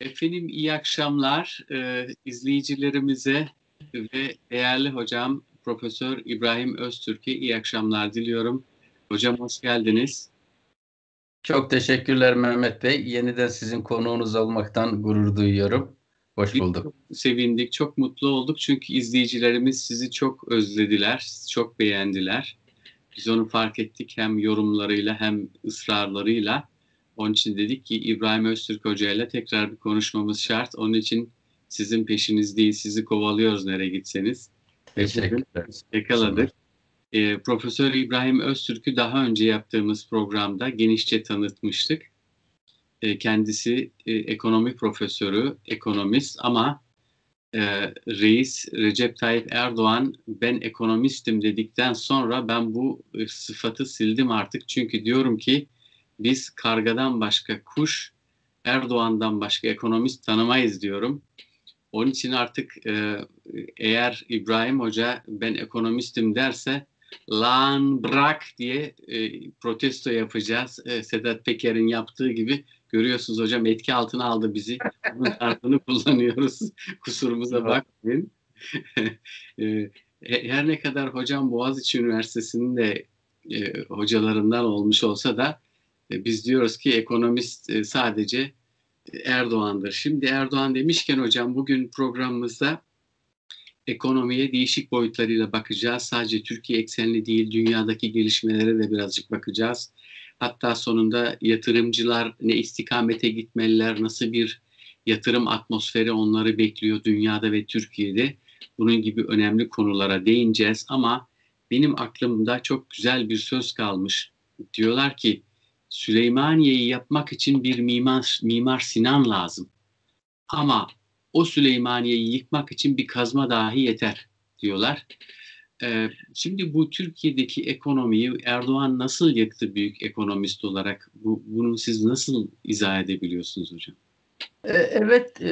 Efendim iyi akşamlar e, izleyicilerimize ve değerli hocam Profesör İbrahim Öztürk'e iyi akşamlar diliyorum. Hocam hoş geldiniz. Çok teşekkürler Mehmet Bey. Yeniden sizin konuğunuz olmaktan gurur duyuyorum. Hoş bulduk. Çok sevindik, çok mutlu olduk çünkü izleyicilerimiz sizi çok özlediler, çok beğendiler. Biz onu fark ettik hem yorumlarıyla hem ısrarlarıyla. Onun için dedik ki İbrahim Öztürk Hoca ile tekrar bir konuşmamız şart. Onun için sizin peşiniz değil, sizi kovalıyoruz nereye gitseniz. Teşekkürler. Yakaladık. E, Profesör İbrahim Öztürk'ü daha önce yaptığımız programda genişçe tanıtmıştık. E, kendisi e, ekonomi profesörü, ekonomist ama e, reis Recep Tayyip Erdoğan ben ekonomistim dedikten sonra ben bu e, sıfatı sildim artık. Çünkü diyorum ki biz kargadan başka kuş, Erdoğan'dan başka ekonomist tanımayız diyorum. Onun için artık e, eğer İbrahim Hoca ben ekonomistim derse lan bırak diye e, protesto yapacağız. E, Sedat Peker'in yaptığı gibi görüyorsunuz hocam etki altına aldı bizi. Bunun tarzını kullanıyoruz. Kusurumuza bakmayın. e, her ne kadar hocam Boğaziçi Üniversitesi'nin de e, hocalarından olmuş olsa da e, biz diyoruz ki ekonomist e, sadece Erdoğan'dır. Şimdi Erdoğan demişken hocam bugün programımızda ekonomiye değişik boyutlarıyla bakacağız. Sadece Türkiye eksenli değil dünyadaki gelişmelere de birazcık bakacağız. Hatta sonunda yatırımcılar ne istikamete gitmeliler, nasıl bir yatırım atmosferi onları bekliyor dünyada ve Türkiye'de. Bunun gibi önemli konulara değineceğiz ama benim aklımda çok güzel bir söz kalmış. Diyorlar ki Süleymaniye'yi yapmak için bir mimar, mimar Sinan lazım. Ama o Süleymaniye'yi yıkmak için bir kazma dahi yeter diyorlar. Ee, şimdi bu Türkiye'deki ekonomiyi Erdoğan nasıl yıktı büyük ekonomist olarak? Bu, bunu siz nasıl izah edebiliyorsunuz hocam? E, evet, e,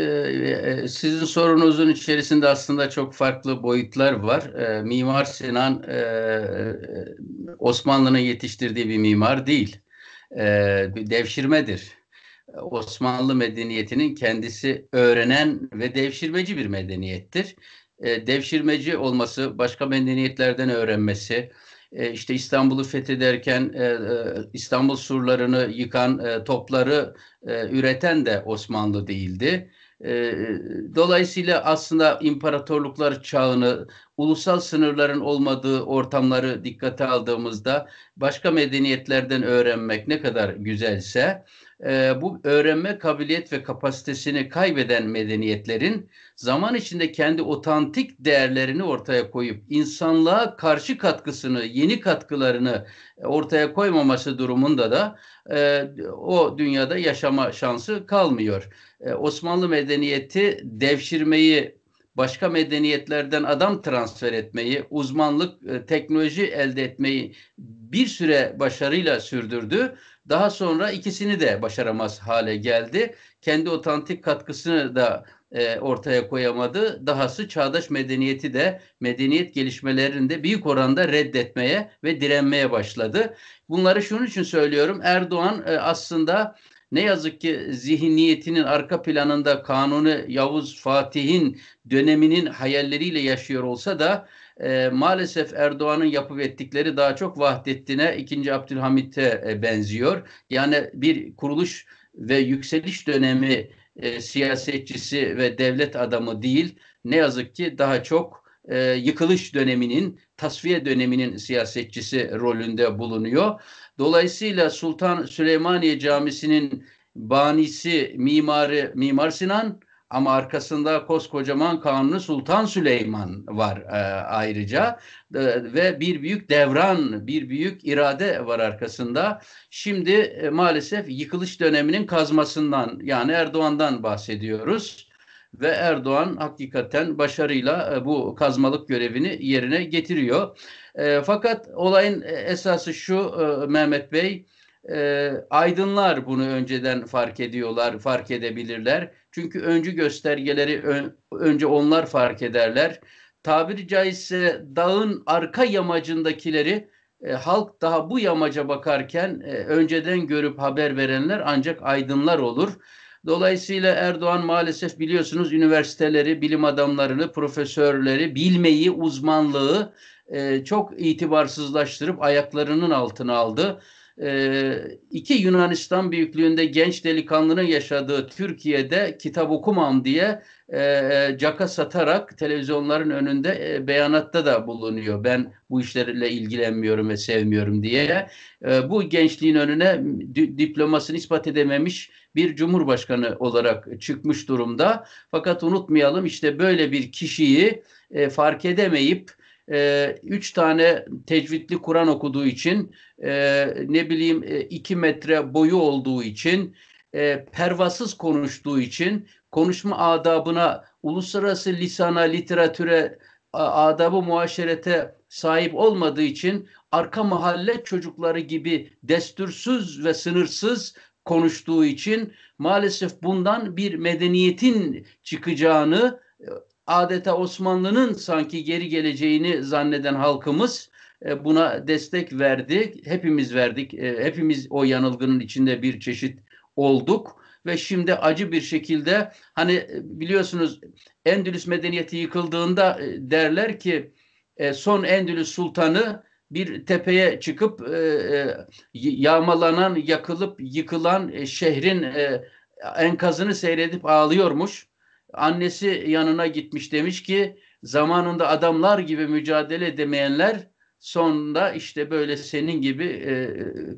e, sizin sorunuzun içerisinde aslında çok farklı boyutlar var. Mimar Sinan Osmanlı'nın yetiştirdiği bir mimar değil e, bir devşirmedir. Osmanlı medeniyetinin kendisi öğrenen ve devşirmeci bir medeniyettir. E, devşirmeci olması, başka medeniyetlerden öğrenmesi, e, işte İstanbul'u fethederken e, e İstanbul surlarını yıkan e, topları e, üreten de Osmanlı değildi. E, e dolayısıyla aslında imparatorluklar çağını ulusal sınırların olmadığı ortamları dikkate aldığımızda başka medeniyetlerden öğrenmek ne kadar güzelse e, bu öğrenme kabiliyet ve kapasitesini kaybeden medeniyetlerin zaman içinde kendi otantik değerlerini ortaya koyup insanlığa karşı katkısını, yeni katkılarını e, ortaya koymaması durumunda da e, o dünyada yaşama şansı kalmıyor. E, Osmanlı medeniyeti devşirmeyi başka medeniyetlerden adam transfer etmeyi, uzmanlık, e, teknoloji elde etmeyi bir süre başarıyla sürdürdü. Daha sonra ikisini de başaramaz hale geldi. Kendi otantik katkısını da e, ortaya koyamadı. Dahası çağdaş medeniyeti de medeniyet gelişmelerinde büyük oranda reddetmeye ve direnmeye başladı. Bunları şunun için söylüyorum. Erdoğan e, aslında ne yazık ki zihniyetinin arka planında Kanuni Yavuz Fatih'in döneminin hayalleriyle yaşıyor olsa da e, maalesef Erdoğan'ın yapıp ettikleri daha çok Vahdettin'e 2. Abdülhamit'e e, benziyor. Yani bir kuruluş ve yükseliş dönemi e, siyasetçisi ve devlet adamı değil ne yazık ki daha çok e, yıkılış döneminin, tasfiye döneminin siyasetçisi rolünde bulunuyor. Dolayısıyla Sultan Süleymaniye Camisi'nin banisi mimarı Mimar Sinan ama arkasında koskocaman kanunu Sultan Süleyman var e, ayrıca e, ve bir büyük devran, bir büyük irade var arkasında. Şimdi e, maalesef yıkılış döneminin kazmasından yani Erdoğan'dan bahsediyoruz ve Erdoğan hakikaten başarıyla e, bu kazmalık görevini yerine getiriyor. E, fakat olayın e, esası şu Mehmet Bey, aydınlar bunu önceden fark ediyorlar, fark edebilirler. Çünkü öncü göstergeleri önce onlar fark ederler. Tabiri caizse dağın arka yamacındakileri halk daha bu yamaca bakarken önceden görüp haber verenler ancak aydınlar olur. Dolayısıyla Erdoğan maalesef biliyorsunuz üniversiteleri, bilim adamlarını, profesörleri, bilmeyi, uzmanlığı e, çok itibarsızlaştırıp ayaklarının altına aldı e, iki Yunanistan büyüklüğünde genç delikanlının yaşadığı Türkiye'de kitap okumam diye e, e, caka satarak televizyonların önünde e, beyanatta da bulunuyor. Ben bu işlerle ilgilenmiyorum ve sevmiyorum diye. E, bu gençliğin önüne diplomasını ispat edememiş bir cumhurbaşkanı olarak çıkmış durumda. Fakat unutmayalım işte böyle bir kişiyi e, fark edemeyip e, üç tane tecvitli Kur'an okuduğu için e, ne bileyim e, iki metre boyu olduğu için e, pervasız konuştuğu için konuşma adabına uluslararası lisana literatüre adabı muaşerete sahip olmadığı için arka mahalle çocukları gibi destursuz ve sınırsız konuştuğu için maalesef bundan bir medeniyetin çıkacağını e, adeta Osmanlı'nın sanki geri geleceğini zanneden halkımız e, buna destek verdi. Hepimiz verdik. E, hepimiz o yanılgının içinde bir çeşit olduk ve şimdi acı bir şekilde hani e, biliyorsunuz Endülüs medeniyeti yıkıldığında derler ki son Endülüs sultanı bir tepeye çıkıp yağmalanan, yakılıp yıkılan şehrin enkazını seyredip ağlıyormuş annesi yanına gitmiş demiş ki zamanında adamlar gibi mücadele edemeyenler sonunda işte böyle senin gibi e,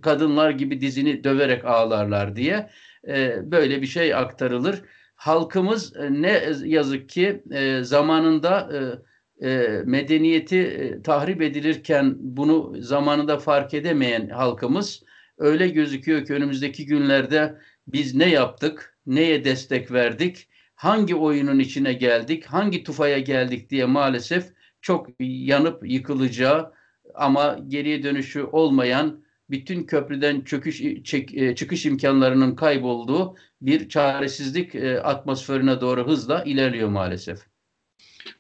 kadınlar gibi dizini döverek ağlarlar diye e, böyle bir şey aktarılır. Halkımız e, ne yazık ki e, zamanında e, e medeniyeti e, tahrip edilirken bunu zamanında fark edemeyen halkımız öyle gözüküyor ki önümüzdeki günlerde biz ne yaptık, neye destek verdik, hangi oyunun içine geldik, hangi tufaya geldik diye maalesef çok yanıp yıkılacağı ama geriye dönüşü olmayan bütün köprüden çöküş çek, e, çıkış imkanlarının kaybolduğu bir çaresizlik e, atmosferine doğru hızla ilerliyor maalesef.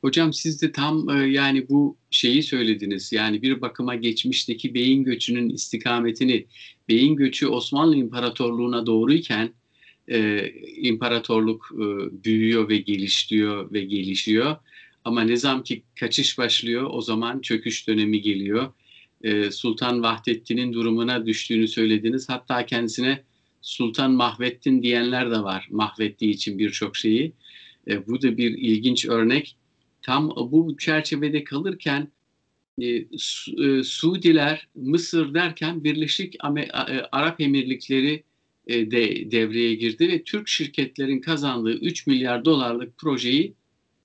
Hocam siz de tam e, yani bu şeyi söylediniz. Yani bir bakıma geçmişteki beyin göçünün istikametini, beyin göçü Osmanlı İmparatorluğu'na doğruyken e, imparatorluk e, büyüyor ve gelişliyor ve gelişiyor. Ama ne zaman ki kaçış başlıyor o zaman çöküş dönemi geliyor. E, Sultan Vahdettin'in durumuna düştüğünü söylediniz. Hatta kendisine Sultan Mahvettin diyenler de var mahvettiği için birçok şeyi. E, bu da bir ilginç örnek. Tam bu çerçevede kalırken e, e Suudiler Mısır derken Birleşik e, Arap Emirlikleri e, de devreye girdi ve Türk şirketlerin kazandığı 3 milyar dolarlık projeyi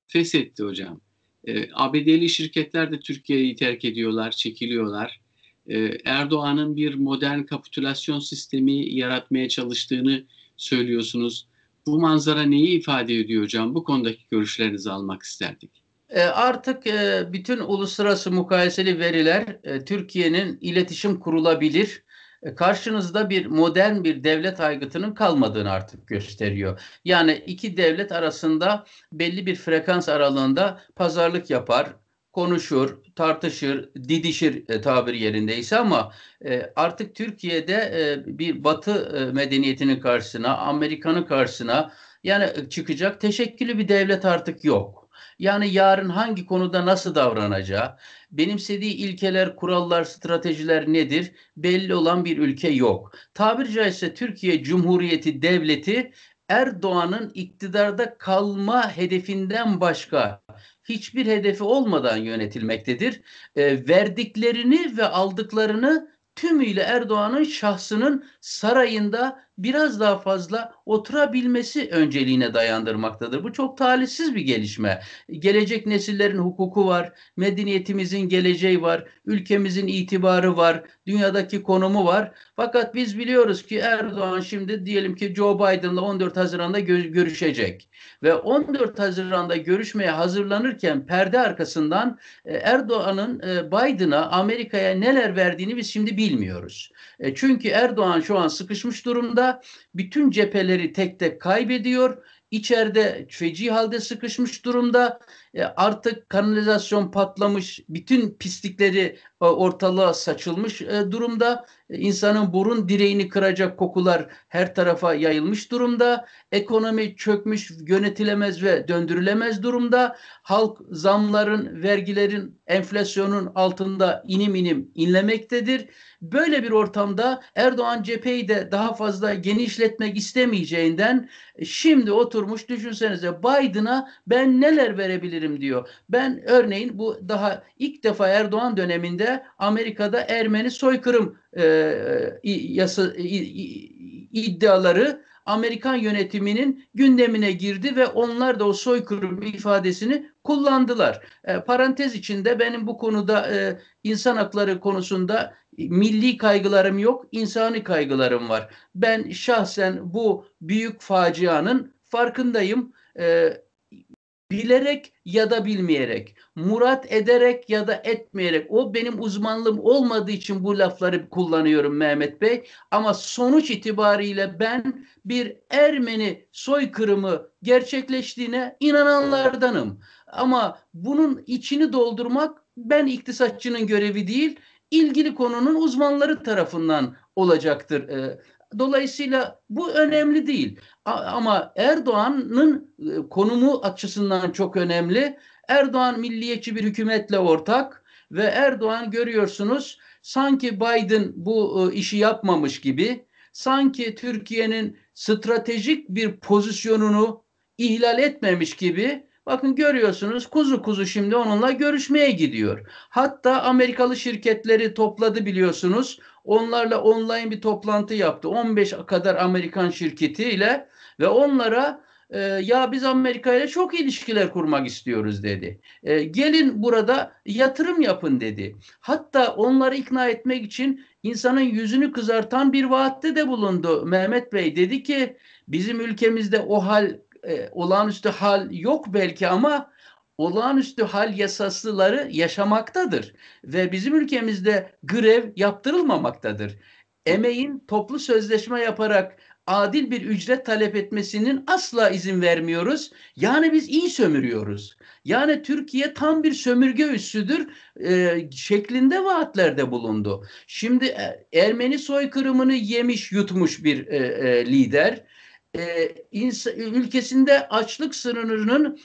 feshetti hocam. E, ABD'li şirketler de Türkiye'yi terk ediyorlar, çekiliyorlar. E, Erdoğan'ın bir modern kapitülasyon sistemi yaratmaya çalıştığını söylüyorsunuz. Bu manzara neyi ifade ediyor hocam? Bu konudaki görüşlerinizi almak isterdik. E, artık e, bütün uluslararası mukayeseli veriler Türkiye'nin iletişim kurulabilir e, karşınızda bir modern bir devlet aygıtının kalmadığını artık gösteriyor. Yani iki devlet arasında belli bir frekans aralığında pazarlık yapar, konuşur, tartışır, didişir e, tabir yerindeyse ama e, artık Türkiye'de e, bir Batı e, medeniyetinin karşısına, Amerika'nın karşısına yani e, çıkacak teşekküllü bir devlet artık yok. Yani yarın hangi konuda nasıl davranacağı, benimsediği ilkeler, kurallar, stratejiler nedir belli olan bir ülke yok. Tabiri caizse Türkiye Cumhuriyeti Devleti Erdoğan'ın iktidarda kalma hedefinden başka hiçbir hedefi olmadan yönetilmektedir. E, verdiklerini ve aldıklarını tümüyle Erdoğan'ın şahsının sarayında biraz daha fazla oturabilmesi önceliğine dayandırmaktadır. Bu çok talihsiz bir gelişme. Gelecek nesillerin hukuku var, medeniyetimizin geleceği var, ülkemizin itibarı var, dünyadaki konumu var. Fakat biz biliyoruz ki Erdoğan şimdi diyelim ki Joe Biden'la 14 Haziran'da gö- görüşecek ve 14 Haziran'da görüşmeye hazırlanırken perde arkasından e, Erdoğan'ın e, Biden'a Amerika'ya neler verdiğini biz şimdi bilmiyoruz. E, çünkü Erdoğan şu an sıkışmış durumda bütün cepheleri tek tek kaybediyor. İçeride feci halde sıkışmış durumda. E, artık kanalizasyon patlamış, bütün pislikleri e, ortalığa saçılmış e, durumda. E, insanın burun direğini kıracak kokular her tarafa yayılmış durumda. Ekonomi çökmüş, yönetilemez ve döndürülemez durumda. Halk zamların, vergilerin, enflasyonun altında inim inim inlemektedir. Böyle bir ortamda Erdoğan cepheyi de daha fazla genişletmek istemeyeceğinden şimdi oturmuş düşünsenize Biden'a ben neler verebilirim yapabilirim diyor. Ben örneğin bu daha ilk defa Erdoğan döneminde Amerika'da Ermeni soykırım e, yasa, i, i, iddiaları Amerikan yönetiminin gündemine girdi ve onlar da o soykırım ifadesini kullandılar. E, parantez içinde benim bu konuda e, insan hakları konusunda milli kaygılarım yok, insani kaygılarım var. Ben şahsen bu büyük facianın farkındayım. E, bilerek ya da bilmeyerek, murat ederek ya da etmeyerek. O benim uzmanlığım olmadığı için bu lafları kullanıyorum Mehmet Bey. Ama sonuç itibariyle ben bir Ermeni soykırımı gerçekleştiğine inananlardanım. Ama bunun içini doldurmak ben iktisatçının görevi değil, ilgili konunun uzmanları tarafından olacaktır. E, Dolayısıyla bu önemli değil. Ama Erdoğan'ın e, konumu açısından çok önemli. Erdoğan milliyetçi bir hükümetle ortak ve Erdoğan görüyorsunuz sanki Biden bu e, işi yapmamış gibi sanki Türkiye'nin stratejik bir pozisyonunu ihlal etmemiş gibi bakın görüyorsunuz kuzu kuzu şimdi onunla görüşmeye gidiyor. Hatta Amerikalı şirketleri topladı biliyorsunuz Onlarla online bir toplantı yaptı. 15 kadar Amerikan şirketiyle ve onlara e, ya biz Amerika ile çok ilişkiler kurmak istiyoruz dedi. E, gelin burada yatırım yapın dedi. Hatta onları ikna etmek için insanın yüzünü kızartan bir vaatte de bulundu Mehmet Bey. Dedi ki bizim ülkemizde o hal e, olağanüstü hal yok belki ama olağanüstü hal yasasıları yaşamaktadır ve bizim ülkemizde grev yaptırılmamaktadır. Emeğin toplu sözleşme yaparak adil bir ücret talep etmesinin asla izin vermiyoruz. Yani biz iyi sömürüyoruz. Yani Türkiye tam bir sömürge üssüdür e, şeklinde vaatlerde bulundu. Şimdi e, Ermeni soykırımını yemiş yutmuş bir e, e, lider e, ee, ins- ülkesinde açlık sınırının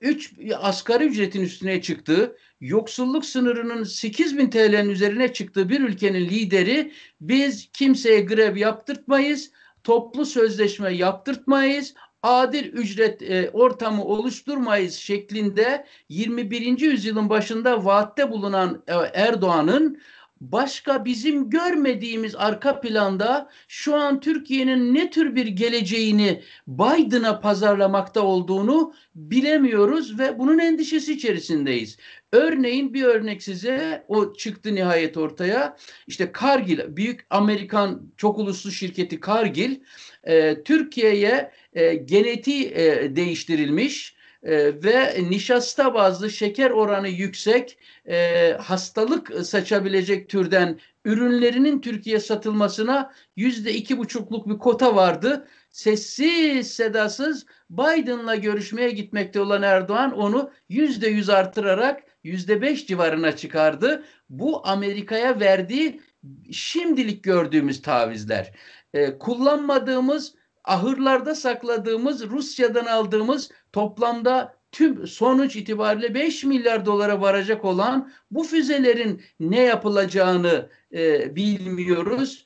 3 e, asgari ücretin üstüne çıktığı, yoksulluk sınırının 8 bin TL'nin üzerine çıktığı bir ülkenin lideri biz kimseye grev yaptırtmayız, toplu sözleşme yaptırtmayız, adil ücret e, ortamı oluşturmayız şeklinde 21. yüzyılın başında vaatte bulunan e, Erdoğan'ın başka bizim görmediğimiz arka planda şu an Türkiye'nin ne tür bir geleceğini Biden'a pazarlamakta olduğunu bilemiyoruz ve bunun endişesi içerisindeyiz. Örneğin bir örnek size o çıktı nihayet ortaya. İşte Kargil, büyük Amerikan çok uluslu şirketi Kargil, e, Türkiye'ye e, genetiği e, değiştirilmiş ee, ve nişasta bazlı şeker oranı yüksek e, hastalık saçabilecek türden ürünlerinin Türkiye satılmasına yüzde iki buçukluk bir kota vardı. Sessiz sedasız Biden'la görüşmeye gitmekte olan Erdoğan onu yüzde yüz artırarak yüzde beş civarına çıkardı. Bu Amerika'ya verdiği şimdilik gördüğümüz tavizler. E, kullanmadığımız ahırlarda sakladığımız Rusya'dan aldığımız toplamda tüm sonuç itibariyle 5 milyar dolara varacak olan bu füzelerin ne yapılacağını e, bilmiyoruz.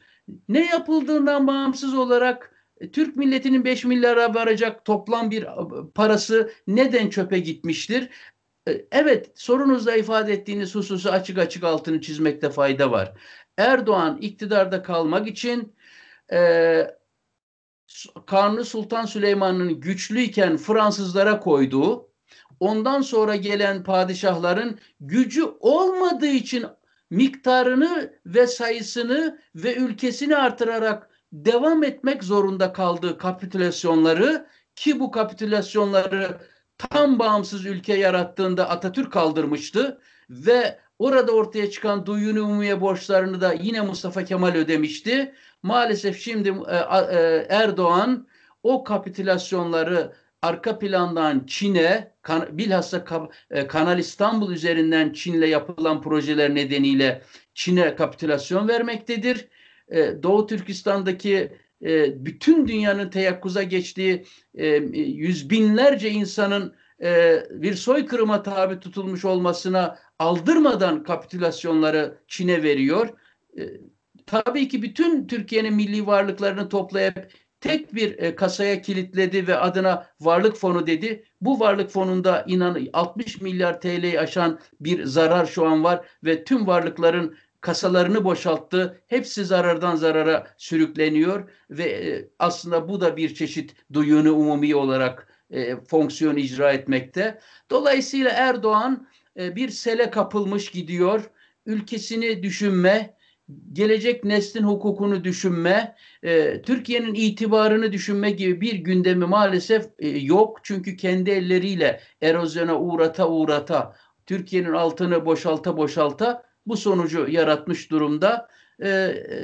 Ne yapıldığından bağımsız olarak e, Türk milletinin 5 milyara varacak toplam bir e, parası neden çöpe gitmiştir? E, evet sorunuzda ifade ettiğiniz hususu açık açık altını çizmekte fayda var. Erdoğan iktidarda kalmak için e, Kanuni Sultan Süleyman'ın güçlüyken Fransızlara koyduğu, ondan sonra gelen padişahların gücü olmadığı için miktarını ve sayısını ve ülkesini artırarak devam etmek zorunda kaldığı kapitülasyonları ki bu kapitülasyonları tam bağımsız ülke yarattığında Atatürk kaldırmıştı ve orada ortaya çıkan duyun umumiye borçlarını da yine Mustafa Kemal ödemişti. Maalesef şimdi e, e, Erdoğan o kapitülasyonları arka plandan Çin'e bilhassa e, Kanal İstanbul üzerinden Çin'le yapılan projeler nedeniyle Çin'e kapitülasyon vermektedir. Doğu Türkistan'daki bütün dünyanın teyakkuza geçtiği yüz binlerce insanın bir soykırıma tabi tutulmuş olmasına aldırmadan kapitülasyonları Çin'e veriyor tabii ki bütün Türkiye'nin milli varlıklarını toplayıp tek bir e, kasaya kilitledi ve adına varlık fonu dedi. Bu varlık fonunda inan 60 milyar TL'yi aşan bir zarar şu an var ve tüm varlıkların kasalarını boşalttı. Hepsi zarardan zarara sürükleniyor ve e, aslında bu da bir çeşit duyunu umumi olarak e, fonksiyon icra etmekte. Dolayısıyla Erdoğan e, bir sele kapılmış gidiyor. Ülkesini düşünme, gelecek neslin hukukunu düşünme, e, Türkiye'nin itibarını düşünme gibi bir gündemi maalesef e, yok. Çünkü kendi elleriyle erozyona uğrata uğrata, Türkiye'nin altını boşalta boşalta bu sonucu yaratmış durumda. E, e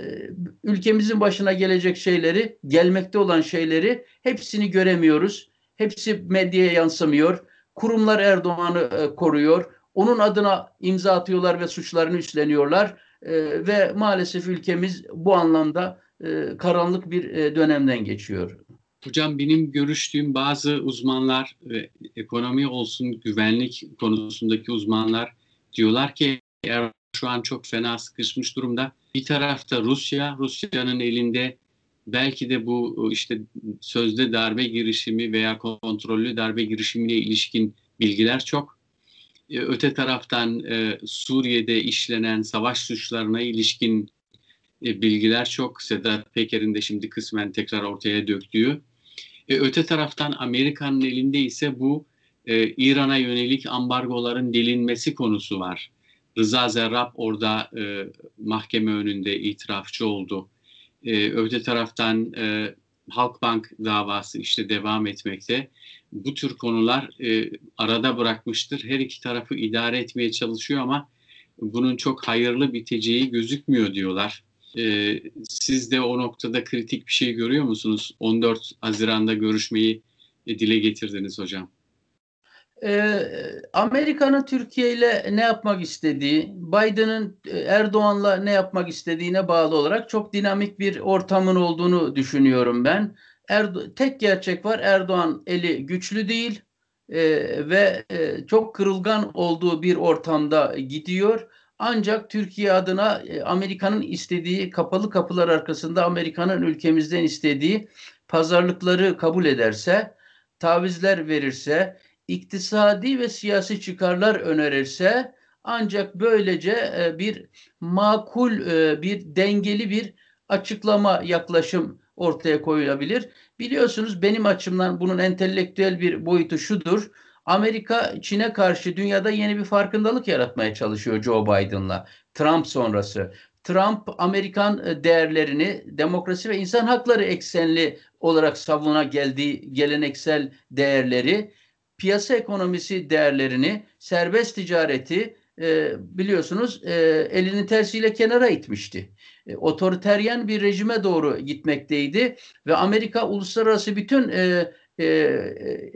ülkemizin başına gelecek şeyleri, gelmekte olan şeyleri hepsini göremiyoruz. Hepsi medyaya yansımıyor. Kurumlar Erdoğan'ı e, koruyor. Onun adına imza atıyorlar ve suçlarını üstleniyorlar ee, ve maalesef ülkemiz bu anlamda e, karanlık bir e, dönemden geçiyor. Hocam benim görüştüğüm bazı uzmanlar, ekonomi olsun güvenlik konusundaki uzmanlar diyorlar ki Erdoğan şu an çok fena sıkışmış durumda. Bir tarafta Rusya, Rusya'nın elinde belki de bu işte sözde darbe girişimi veya kontrollü darbe girişimiyle ilişkin bilgiler çok. E, öte taraftan e, Suriye'de işlenen savaş suçlarına ilişkin e, bilgiler çok. Sedat Peker'in de şimdi kısmen tekrar ortaya döktüğü. E, öte taraftan Amerika'nın elinde ise bu e, İran'a yönelik ambargoların delinmesi konusu var. Rıza Zerrab orada e, mahkeme önünde itirafçı oldu. E, öte taraftan e, Halkbank davası işte devam etmekte bu tür konular e, arada bırakmıştır. Her iki tarafı idare etmeye çalışıyor ama bunun çok hayırlı biteceği gözükmüyor diyorlar. E, siz de o noktada kritik bir şey görüyor musunuz? 14 Haziran'da görüşmeyi e, dile getirdiniz hocam. E, Amerika'nın Türkiye ile ne yapmak istediği, Biden'ın e, Erdoğan'la ne yapmak istediğine bağlı olarak çok dinamik bir ortamın olduğunu düşünüyorum ben. Erdo- tek gerçek var Erdoğan eli güçlü değil e, ve e, çok kırılgan olduğu bir ortamda gidiyor. Ancak Türkiye adına e, Amerika'nın istediği kapalı kapılar arkasında Amerika'nın ülkemizden istediği pazarlıkları kabul ederse, tavizler verirse, iktisadi ve siyasi çıkarlar önerirse ancak böylece e, bir makul e, bir dengeli bir açıklama yaklaşım ortaya koyulabilir. Biliyorsunuz benim açımdan bunun entelektüel bir boyutu şudur. Amerika Çin'e karşı dünyada yeni bir farkındalık yaratmaya çalışıyor Joe Biden'la. Trump sonrası. Trump Amerikan e, değerlerini demokrasi ve insan hakları eksenli olarak savuna geldiği geleneksel değerleri, piyasa ekonomisi değerlerini, serbest ticareti e, biliyorsunuz e, elini tersiyle kenara itmişti. E, otoriteryen bir rejime doğru gitmekteydi ve Amerika uluslararası bütün e, e, e,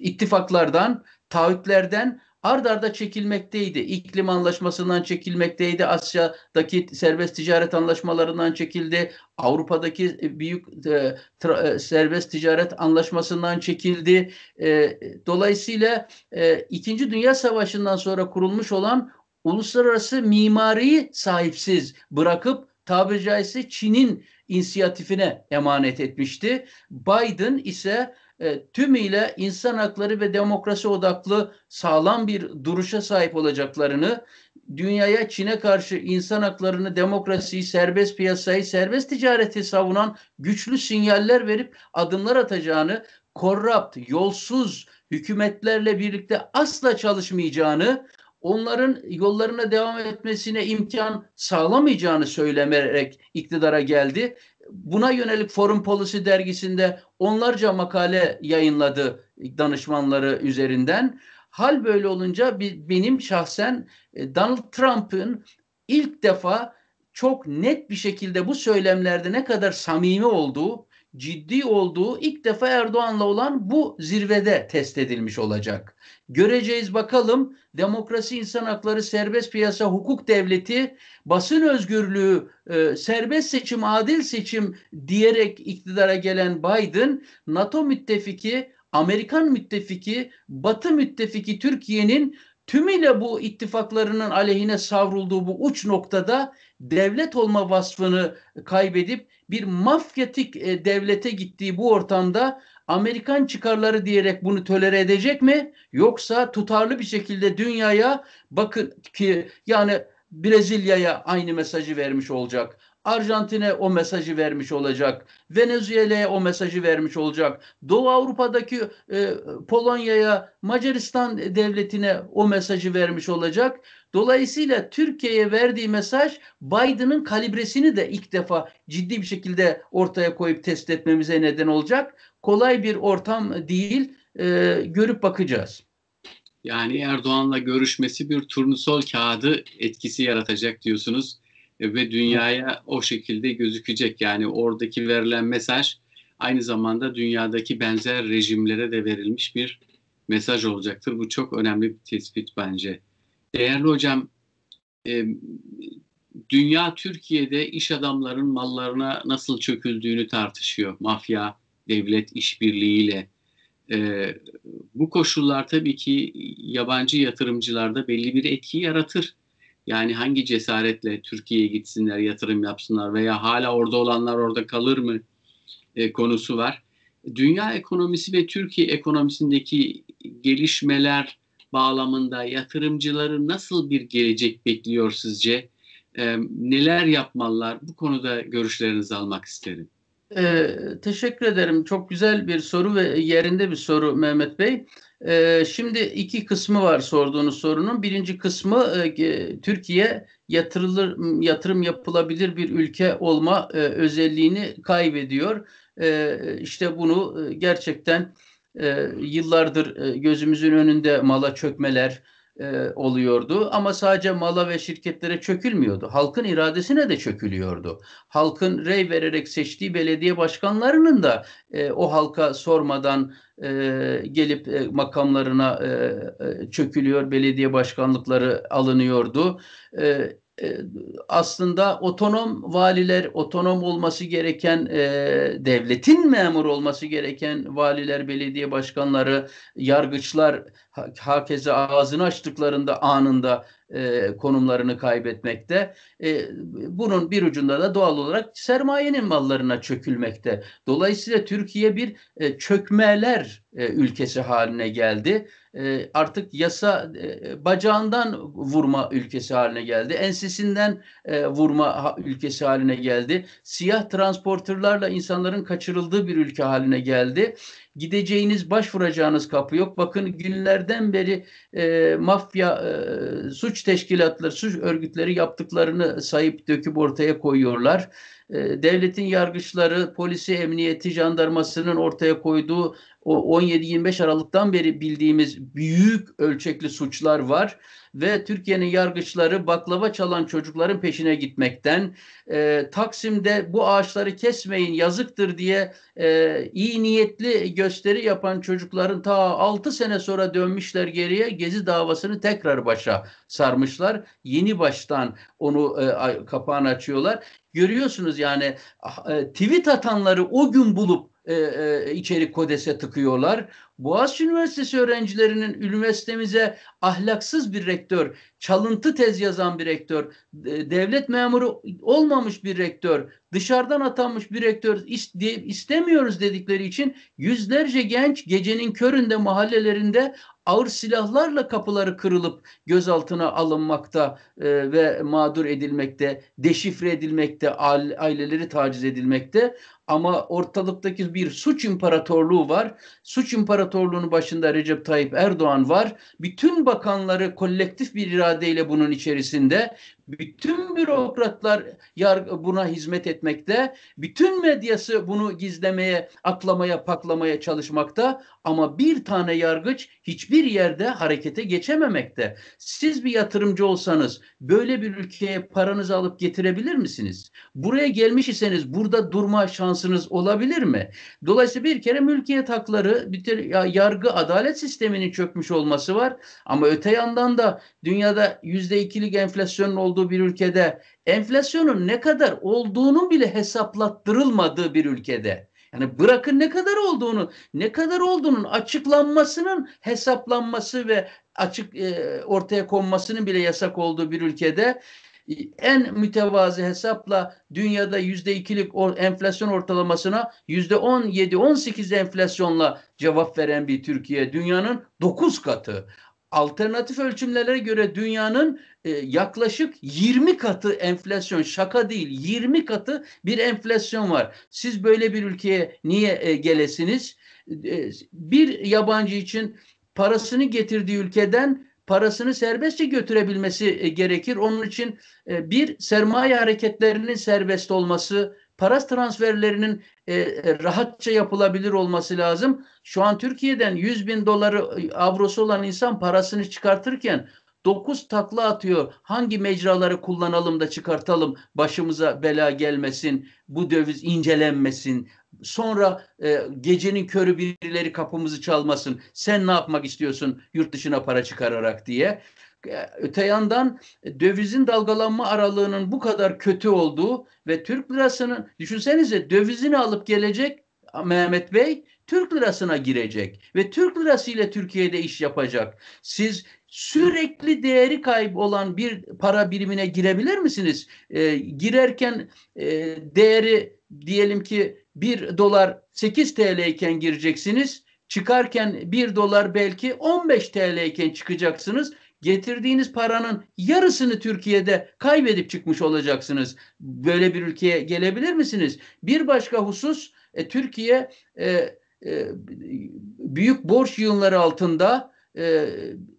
ittifaklardan, taahhütlerden ard arda çekilmekteydi. İklim anlaşmasından çekilmekteydi. Asya'daki serbest ticaret anlaşmalarından çekildi. Avrupa'daki e, büyük e, tra, serbest ticaret anlaşmasından çekildi. E, dolayısıyla e, İkinci Dünya Savaşı'ndan sonra kurulmuş olan uluslararası mimariyi sahipsiz bırakıp tabiri caizse Çin'in inisiyatifine emanet etmişti. Biden ise e, tümüyle insan hakları ve demokrasi odaklı sağlam bir duruşa sahip olacaklarını, dünyaya Çin'e karşı insan haklarını, demokrasiyi, serbest piyasayı, serbest ticareti savunan güçlü sinyaller verip adımlar atacağını, korrupt, yolsuz hükümetlerle birlikte asla çalışmayacağını, onların yollarına devam etmesine imkan sağlamayacağını söylemerek iktidara geldi. Buna yönelik Forum Policy dergisinde onlarca makale yayınladı danışmanları üzerinden. Hal böyle olunca benim şahsen e, Donald Trump'ın ilk defa çok net bir şekilde bu söylemlerde ne kadar samimi olduğu ciddi olduğu ilk defa Erdoğan'la olan bu zirvede test edilmiş olacak. Göreceğiz bakalım demokrasi, insan hakları, serbest piyasa, hukuk devleti, basın özgürlüğü, e, serbest seçim, adil seçim diyerek iktidara gelen Biden, NATO müttefiki, Amerikan müttefiki, Batı müttefiki Türkiye'nin tümüyle bu ittifaklarının aleyhine savrulduğu bu uç noktada devlet olma vasfını kaybedip bir mafyatik e, devlete gittiği bu ortamda Amerikan çıkarları diyerek bunu tolere edecek mi? Yoksa tutarlı bir şekilde dünyaya bakın ki yani Brezilya'ya aynı mesajı vermiş olacak. Arjantin'e o mesajı vermiş olacak. Venezuela'ya o mesajı vermiş olacak. Doğu Avrupa'daki e, Polonya'ya, Macaristan devletine o mesajı vermiş olacak. Dolayısıyla Türkiye'ye verdiği mesaj Biden'ın kalibresini de ilk defa ciddi bir şekilde ortaya koyup test etmemize neden olacak. Kolay bir ortam değil. E, görüp bakacağız. Yani Erdoğan'la görüşmesi bir turnusol kağıdı etkisi yaratacak diyorsunuz. E, ve dünyaya o şekilde gözükecek. Yani oradaki verilen mesaj aynı zamanda dünyadaki benzer rejimlere de verilmiş bir mesaj olacaktır. Bu çok önemli bir tespit bence. Değerli hocam, e, dünya Türkiye'de iş adamların mallarına nasıl çöküldüğünü tartışıyor. Mafya, devlet işbirliğiyle. E, bu koşullar tabii ki yabancı yatırımcılarda belli bir etki yaratır. Yani hangi cesaretle Türkiye'ye gitsinler, yatırım yapsınlar veya hala orada olanlar orada kalır mı e, konusu var. Dünya ekonomisi ve Türkiye ekonomisindeki gelişmeler bağlamında yatırımcıları nasıl bir gelecek bekliyor sizce? E, neler yapmalılar? Bu konuda görüşlerinizi almak isterim. Ee, teşekkür ederim. Çok güzel bir soru ve yerinde bir soru Mehmet Bey. Ee, şimdi iki kısmı var sorduğunuz sorunun. Birinci kısmı e, Türkiye yatırılır yatırım yapılabilir bir ülke olma e, özelliğini kaybediyor. Ee, işte bunu e, gerçekten e, yıllardır gözümüzün önünde mala çökmeler, e, oluyordu ama sadece mala ve şirketlere çökülmüyordu. Halkın iradesine de çökülüyordu. Halkın rey vererek seçtiği belediye başkanlarının da e, o halka sormadan e, gelip e, makamlarına e, e çökülüyor, belediye başkanlıkları alınıyordu. E, e, aslında otonom valiler, otonom olması gereken e, devletin memur olması gereken valiler, belediye başkanları, yargıçlar hakeze ağzını açtıklarında anında e, konumlarını kaybetmekte. E, bunun bir ucunda da doğal olarak sermayenin mallarına çökülmekte. Dolayısıyla Türkiye bir e, çökmeler e, ülkesi haline geldi. E, artık yasa e, bacağından vurma ülkesi haline geldi. Ensesinden e, vurma ha, ülkesi haline geldi. Siyah transporterlarla insanların kaçırıldığı bir ülke haline geldi gideceğiniz, başvuracağınız kapı yok. Bakın günlerden beri e, mafya, e, suç teşkilatları, suç örgütleri yaptıklarını sayıp döküp ortaya koyuyorlar. E, devletin yargıçları, polisi, emniyeti, jandarmasının ortaya koyduğu o 17-25 Aralık'tan beri bildiğimiz büyük ölçekli suçlar var ve Türkiye'nin yargıçları baklava çalan çocukların peşine gitmekten e, Taksim'de bu ağaçları kesmeyin yazıktır diye e, iyi niyetli gösteri yapan çocukların ta 6 sene sonra dönmüşler geriye Gezi davasını tekrar başa sarmışlar. Yeni baştan onu e, kapağını açıyorlar. Görüyorsunuz yani ah, e, tweet atanları o gün bulup e, e, içerik kodese tıkıyorlar. Boğaziçi Üniversitesi öğrencilerinin üniversitemize ahlaksız bir rektör, çalıntı tez yazan bir rektör, e, devlet memuru olmamış bir rektör, dışarıdan atanmış bir rektör istemiyoruz dedikleri için yüzlerce genç gecenin köründe mahallelerinde ağır silahlarla kapıları kırılıp gözaltına alınmakta e, ve mağdur edilmekte, deşifre edilmekte, aileleri taciz edilmekte. Ama ortalıktaki bir suç imparatorluğu var. Suç imparatorluğunun başında Recep Tayyip Erdoğan var. Bütün bakanları kolektif bir iradeyle bunun içerisinde. Bütün bürokratlar buna hizmet etmekte. Bütün medyası bunu gizlemeye, aklamaya, paklamaya çalışmakta. Ama bir tane yargıç hiçbir yerde harekete geçememekte. Siz bir yatırımcı olsanız böyle bir ülkeye paranızı alıp getirebilir misiniz? Buraya gelmiş iseniz burada durma şansı şansınız olabilir mi? Dolayısıyla bir kere mülkiyet hakları, bir yargı adalet sisteminin çökmüş olması var. Ama öte yandan da dünyada yüzde ikilik enflasyonun olduğu bir ülkede enflasyonun ne kadar olduğunun bile hesaplattırılmadığı bir ülkede yani bırakın ne kadar olduğunu, ne kadar olduğunun açıklanmasının hesaplanması ve açık e, ortaya konmasının bile yasak olduğu bir ülkede en mütevazi hesapla dünyada yüzde ikilik enflasyon ortalamasına yüzde on yedi, on sekiz enflasyonla cevap veren bir Türkiye dünyanın dokuz katı. Alternatif ölçümlere göre dünyanın e, yaklaşık 20 katı enflasyon şaka değil 20 katı bir enflasyon var. Siz böyle bir ülkeye niye e, gelesiniz? E, bir yabancı için parasını getirdiği ülkeden parasını serbestçe götürebilmesi e, gerekir. Onun için e, bir sermaye hareketlerinin serbest olması, para transferlerinin e, e, rahatça yapılabilir olması lazım. Şu an Türkiye'den 100 bin doları avrosu olan insan parasını çıkartırken 9 takla atıyor. Hangi mecraları kullanalım da çıkartalım başımıza bela gelmesin, bu döviz incelenmesin, Sonra e, gecenin körü birileri kapımızı çalmasın. Sen ne yapmak istiyorsun yurt dışına para çıkararak diye. E, öte yandan e, dövizin dalgalanma aralığının bu kadar kötü olduğu ve Türk lirasının düşünsenize dövizini alıp gelecek Mehmet Bey Türk lirasına girecek ve Türk lirası ile Türkiye'de iş yapacak. Siz sürekli değeri kayıp olan bir para birimine girebilir misiniz? E, girerken e, değeri diyelim ki 1 dolar 8 TL iken gireceksiniz. Çıkarken 1 dolar belki 15 TL iken çıkacaksınız. Getirdiğiniz paranın yarısını Türkiye'de kaybedip çıkmış olacaksınız. Böyle bir ülkeye gelebilir misiniz? Bir başka husus e, Türkiye e, e, büyük borç yığınları altında e,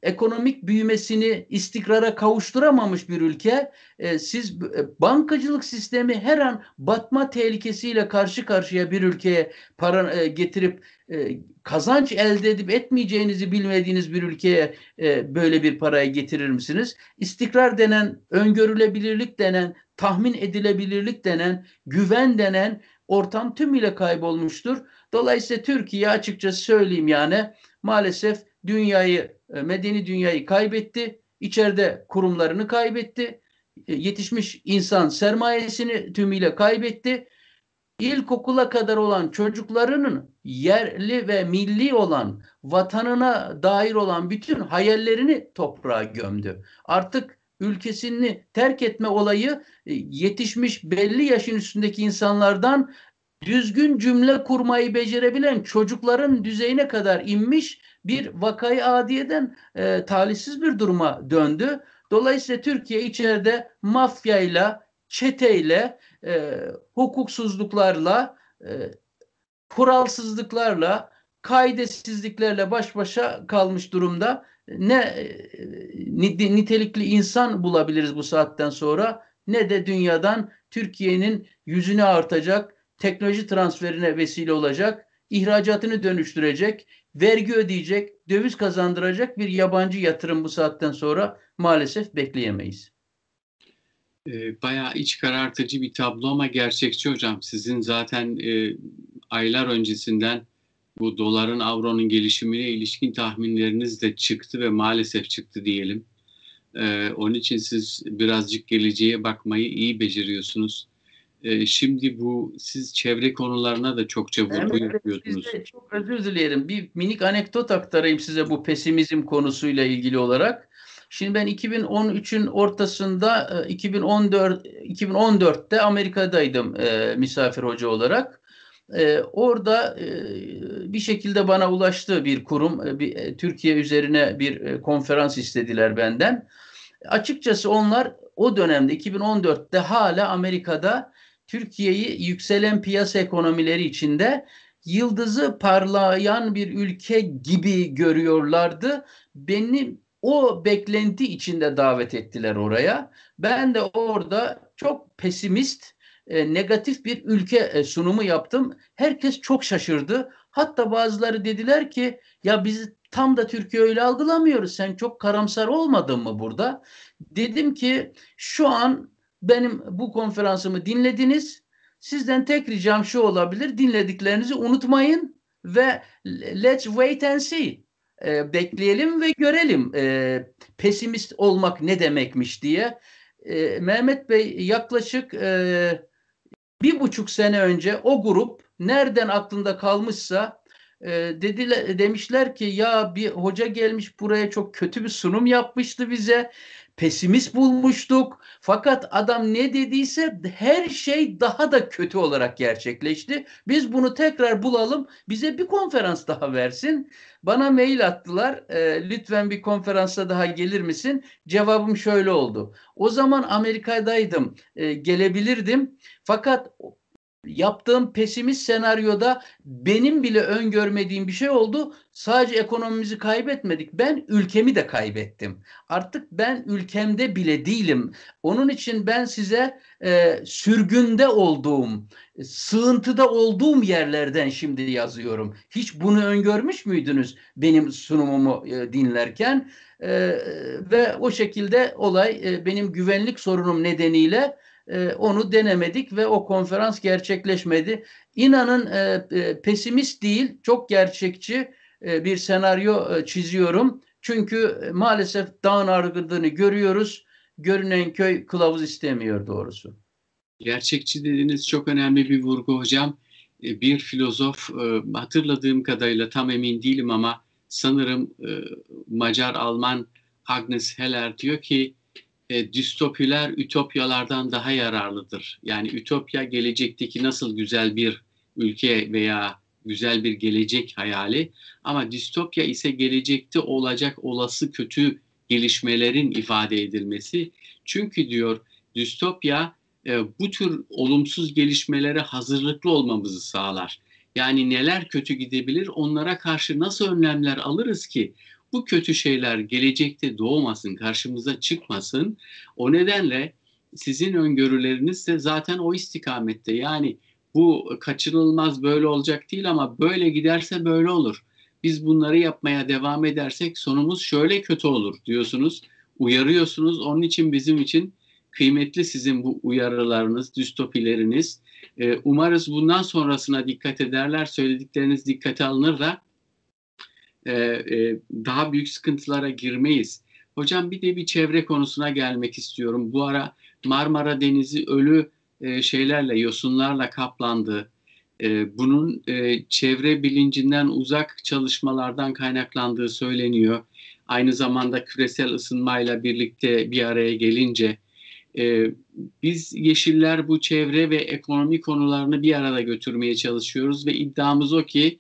ekonomik büyümesini istikrara kavuşturamamış bir ülke. E, siz e, bankacılık sistemi her an batma tehlikesiyle karşı karşıya bir ülkeye para e, getirip e, kazanç elde edip etmeyeceğinizi bilmediğiniz bir ülkeye e, böyle bir parayı getirir misiniz? İstikrar denen, öngörülebilirlik denen, tahmin edilebilirlik denen, güven denen ortam tümüyle kaybolmuştur. Dolayısıyla Türkiye açıkça söyleyeyim yani maalesef dünyayı, e, medeni dünyayı kaybetti. İçeride kurumlarını kaybetti. E, yetişmiş insan sermayesini tümüyle kaybetti. İlkokula kadar olan çocuklarının yerli ve milli olan vatanına dair olan bütün hayallerini toprağa gömdü. Artık ülkesini terk etme olayı e, yetişmiş belli yaşın üstündeki insanlardan düzgün cümle kurmayı becerebilen çocukların düzeyine kadar inmiş bir vakayı adiyeden e, talihsiz bir duruma döndü. Dolayısıyla Türkiye içeride mafyayla, çeteyle, e, hukuksuzluklarla, e, kuralsızlıklarla, kaydesizliklerle baş başa kalmış durumda. Ne e, e, nitelikli insan bulabiliriz bu saatten sonra ne de dünyadan Türkiye'nin yüzüne artacak, teknoloji transferine vesile olacak, ihracatını dönüştürecek, vergi ödeyecek, döviz kazandıracak bir yabancı yatırım bu saatten sonra maalesef bekleyemeyiz. E, bayağı iç karartıcı bir tablo ama gerçekçi hocam. Sizin zaten e, aylar öncesinden bu doların avronun gelişimine ilişkin tahminleriniz de çıktı ve maalesef çıktı diyelim. E, onun için siz birazcık geleceğe bakmayı iyi beceriyorsunuz e, şimdi bu siz çevre konularına da çokça vurgu evet, yapıyordunuz. Çok özür dilerim. Bir minik anekdot aktarayım size bu pesimizm konusuyla ilgili olarak. Şimdi ben 2013'ün ortasında 2014 e, 2014'te Amerika'daydım e, misafir hoca olarak. E, orada e, bir şekilde bana ulaştı bir kurum, e, bir, e, Türkiye üzerine bir e, konferans istediler benden. Açıkçası onlar o dönemde 2014'te hala Amerika'da Türkiye'yi yükselen piyasa ekonomileri içinde yıldızı parlayan bir ülke gibi görüyorlardı. Beni o beklenti içinde davet ettiler oraya. Ben de orada çok pesimist, e, negatif bir ülke e, sunumu yaptım. Herkes çok şaşırdı. Hatta bazıları dediler ki ya biz tam da Türkiye öyle algılamıyoruz. Sen çok karamsar olmadın mı burada? Dedim ki şu an benim bu konferansımı dinlediniz. Sizden tek ricam şu olabilir. Dinlediklerinizi unutmayın ve let's wait and see. E, bekleyelim ve görelim e, pesimist olmak ne demekmiş diye. E, Mehmet Bey yaklaşık e, bir buçuk sene önce o grup nereden aklında kalmışsa e, dediler, demişler ki ya bir hoca gelmiş buraya çok kötü bir sunum yapmıştı bize pesimist bulmuştuk. Fakat adam ne dediyse her şey daha da kötü olarak gerçekleşti. Biz bunu tekrar bulalım. Bize bir konferans daha versin. Bana mail attılar. E, lütfen bir konferansa daha gelir misin? Cevabım şöyle oldu. O zaman Amerika'daydım. E, gelebilirdim. Fakat yaptığım pesimist senaryoda benim bile öngörmediğim bir şey oldu. Sadece ekonomimizi kaybetmedik. Ben ülkemi de kaybettim. Artık ben ülkemde bile değilim. Onun için ben size e, sürgünde olduğum, sığıntıda olduğum yerlerden şimdi yazıyorum. Hiç bunu öngörmüş müydünüz benim sunumumu e, dinlerken? E, ve o şekilde olay e, benim güvenlik sorunum nedeniyle ee, onu denemedik ve o konferans gerçekleşmedi. İnanın e, e, pesimist değil, çok gerçekçi e, bir senaryo çiziyorum. Çünkü maalesef dağın argıdığını görüyoruz. Görünen köy kılavuz istemiyor doğrusu. Gerçekçi dediğiniz çok önemli bir vurgu hocam. bir filozof hatırladığım kadarıyla tam emin değilim ama sanırım Macar Alman Agnes Heller diyor ki e, distopüler ütopyalardan daha yararlıdır. Yani ütopya gelecekteki nasıl güzel bir ülke veya güzel bir gelecek hayali ama distopya ise gelecekte olacak olası kötü gelişmelerin ifade edilmesi. Çünkü diyor distopya e, bu tür olumsuz gelişmelere hazırlıklı olmamızı sağlar. Yani neler kötü gidebilir onlara karşı nasıl önlemler alırız ki bu kötü şeyler gelecekte doğmasın, karşımıza çıkmasın. O nedenle sizin öngörüleriniz de zaten o istikamette. Yani bu kaçınılmaz böyle olacak değil ama böyle giderse böyle olur. Biz bunları yapmaya devam edersek sonumuz şöyle kötü olur diyorsunuz. Uyarıyorsunuz. Onun için bizim için kıymetli sizin bu uyarılarınız, düstopileriniz. Ee, umarız bundan sonrasına dikkat ederler, söyledikleriniz dikkate alınır da e, e, daha büyük sıkıntılara girmeyiz. Hocam bir de bir çevre konusuna gelmek istiyorum. Bu ara Marmara Denizi ölü e, şeylerle, yosunlarla kaplandı. E, bunun e, çevre bilincinden uzak çalışmalardan kaynaklandığı söyleniyor. Aynı zamanda küresel ısınmayla birlikte bir araya gelince e, biz yeşiller bu çevre ve ekonomi konularını bir arada götürmeye çalışıyoruz ve iddiamız o ki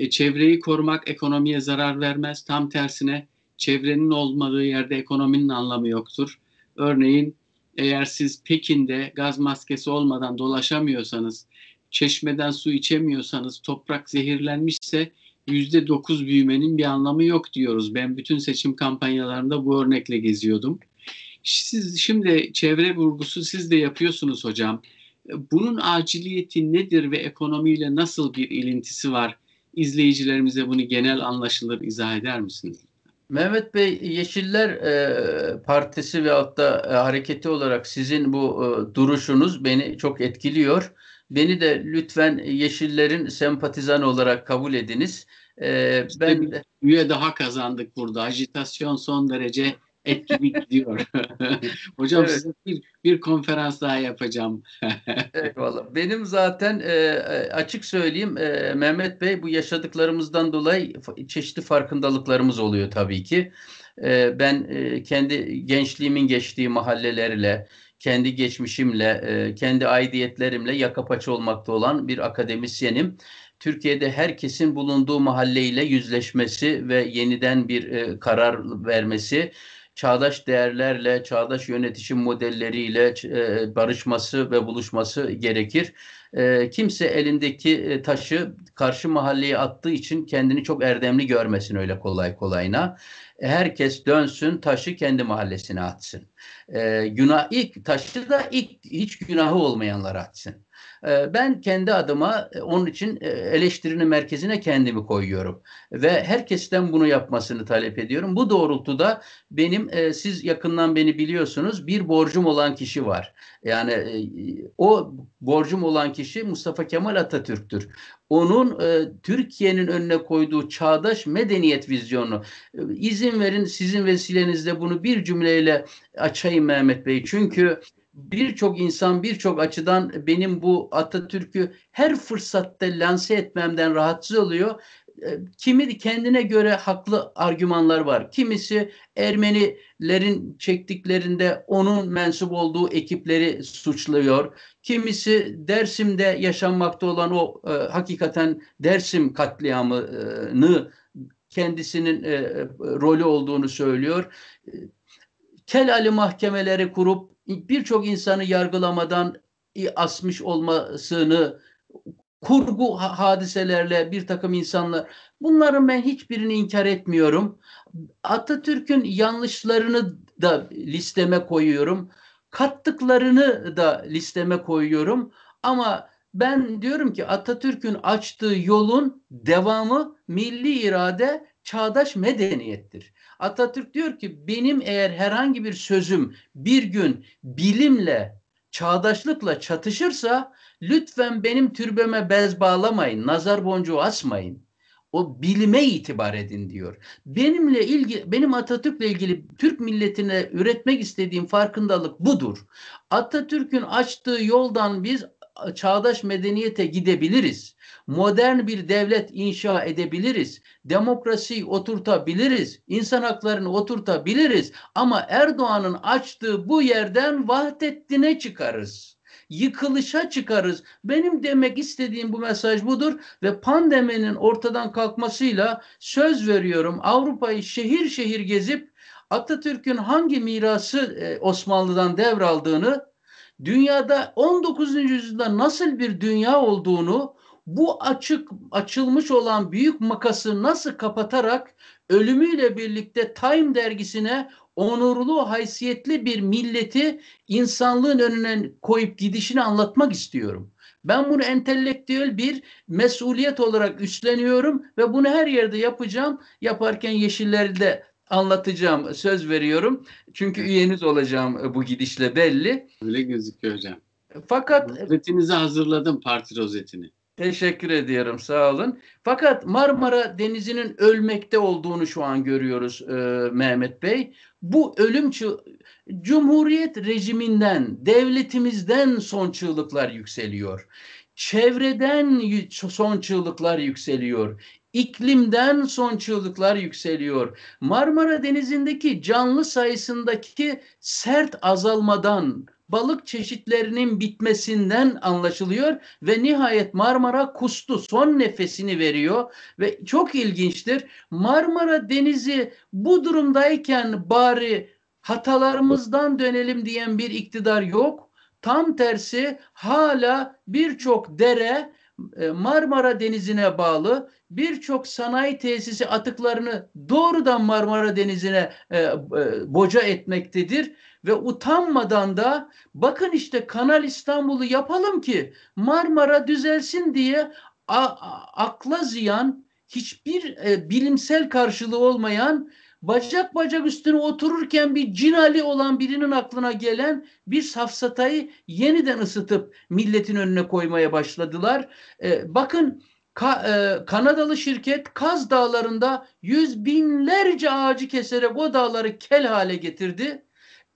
e, çevreyi korumak ekonomiye zarar vermez. Tam tersine çevrenin olmadığı yerde ekonominin anlamı yoktur. Örneğin eğer siz Pekin'de gaz maskesi olmadan dolaşamıyorsanız, çeşmeden su içemiyorsanız, toprak zehirlenmişse yüzde dokuz büyümenin bir anlamı yok diyoruz. Ben bütün seçim kampanyalarında bu örnekle geziyordum. Siz şimdi çevre vurgusu siz de yapıyorsunuz hocam. Bunun aciliyeti nedir ve ekonomiyle nasıl bir ilintisi var? izleyicilerimize bunu genel anlaşılır izah eder misiniz? Mehmet Bey, Yeşiller e, Partisi ve hatta e, hareketi olarak sizin bu e, duruşunuz beni çok etkiliyor. Beni de lütfen Yeşillerin sempatizanı olarak kabul ediniz. E, ben işte üye daha kazandık burada. Ajitasyon son derece et gibi gidiyor. Hocam evet. size bir, bir konferans daha yapacağım. Eyvallah. Benim zaten e, e, açık söyleyeyim e, Mehmet Bey bu yaşadıklarımızdan dolayı çeşitli farkındalıklarımız oluyor tabii ki. E, ben e, kendi gençliğimin geçtiği mahallelerle, kendi geçmişimle, e, kendi aidiyetlerimle yakapaç olmakta olan bir akademisyenim. Türkiye'de herkesin bulunduğu mahalleyle yüzleşmesi ve yeniden bir e, karar vermesi çağdaş değerlerle, çağdaş yönetişim modelleriyle e, barışması ve buluşması gerekir. E, kimse elindeki e, taşı karşı mahalleye attığı için kendini çok erdemli görmesin öyle kolay kolayına. Herkes dönsün taşı kendi mahallesine atsın. E, günah ilk taşı da ilk hiç günahı olmayanlara atsın. Ee, ben kendi adıma e, onun için e, eleştirinin merkezine kendimi koyuyorum ve herkesten bunu yapmasını talep ediyorum. Bu doğrultuda benim e, siz yakından beni biliyorsunuz bir borcum olan kişi var. Yani o borcum olan kişi Mustafa Kemal Atatürk'tür onun e, Türkiye'nin önüne koyduğu çağdaş medeniyet vizyonu. E, izin verin sizin vesilenizle bunu bir cümleyle açayım Mehmet Bey. Çünkü birçok insan birçok açıdan benim bu Atatürk'ü her fırsatta lanse etmemden rahatsız oluyor. Kimi kendine göre haklı argümanlar var. Kimisi Ermenilerin çektiklerinde onun mensup olduğu ekipleri suçluyor. Kimisi Dersim'de yaşanmakta olan o e, hakikaten Dersim katliamını kendisinin e, rolü olduğunu söylüyor. Kel Ali mahkemeleri kurup birçok insanı yargılamadan asmış olmasını kurgu hadiselerle bir takım insanlar bunların ben hiçbirini inkar etmiyorum. Atatürk'ün yanlışlarını da listeme koyuyorum. Kattıklarını da listeme koyuyorum. Ama ben diyorum ki Atatürk'ün açtığı yolun devamı milli irade çağdaş medeniyettir. Atatürk diyor ki benim eğer herhangi bir sözüm bir gün bilimle, çağdaşlıkla çatışırsa lütfen benim türbeme bez bağlamayın, nazar boncuğu asmayın. O bilime itibar edin diyor. Benimle ilgili benim Atatürk'le ilgili Türk milletine üretmek istediğim farkındalık budur. Atatürk'ün açtığı yoldan biz çağdaş medeniyete gidebiliriz. Modern bir devlet inşa edebiliriz. Demokrasiyi oturtabiliriz. insan haklarını oturtabiliriz. Ama Erdoğan'ın açtığı bu yerden vahdettine çıkarız yıkılışa çıkarız. Benim demek istediğim bu mesaj budur ve pandeminin ortadan kalkmasıyla söz veriyorum Avrupa'yı şehir şehir gezip Atatürk'ün hangi mirası e, Osmanlı'dan devraldığını dünyada 19. yüzyılda nasıl bir dünya olduğunu bu açık açılmış olan büyük makası nasıl kapatarak ölümüyle birlikte Time dergisine onurlu, haysiyetli bir milleti insanlığın önüne koyup gidişini anlatmak istiyorum. Ben bunu entelektüel bir mesuliyet olarak üstleniyorum ve bunu her yerde yapacağım. Yaparken yeşillerde anlatacağım. Söz veriyorum. Çünkü üyeniz olacağım e, bu gidişle belli. Öyle gözüküyor hocam. Fakat rozetinizi hazırladım parti rozetini. Teşekkür ediyorum sağ olun. Fakat Marmara Denizi'nin ölmekte olduğunu şu an görüyoruz e, Mehmet Bey. Bu ölüm Cumhuriyet rejiminden, devletimizden son çığlıklar yükseliyor. Çevreden son çığlıklar yükseliyor. Iklimden son çığlıklar yükseliyor. Marmara Denizi'ndeki canlı sayısındaki sert azalmadan, balık çeşitlerinin bitmesinden anlaşılıyor ve nihayet Marmara kustu, son nefesini veriyor ve çok ilginçtir. Marmara Denizi bu durumdayken bari hatalarımızdan dönelim diyen bir iktidar yok. Tam tersi hala birçok dere e, Marmara Denizi'ne bağlı birçok sanayi tesisi atıklarını doğrudan Marmara Denizi'ne e, e, boca etmektedir ve utanmadan da bakın işte Kanal İstanbul'u yapalım ki Marmara düzelsin diye a, a, akla ziyan hiçbir e, bilimsel karşılığı olmayan bacak bacak üstüne otururken bir cinali olan birinin aklına gelen bir safsatayı yeniden ısıtıp milletin önüne koymaya başladılar. E, bakın Ka, e, Kanadalı şirket Kaz Dağları'nda yüz binlerce ağacı keserek o dağları kel hale getirdi.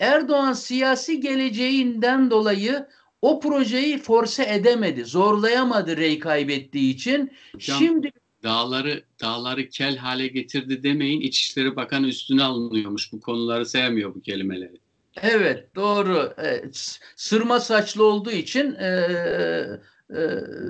Erdoğan siyasi geleceğinden dolayı o projeyi force edemedi, zorlayamadı rey kaybettiği için. Hocam, Şimdi dağları dağları kel hale getirdi demeyin. İçişleri Bakanı üstüne alınıyormuş. Bu konuları sevmiyor bu kelimeleri. Evet doğru. E, sırma saçlı olduğu için e, ee,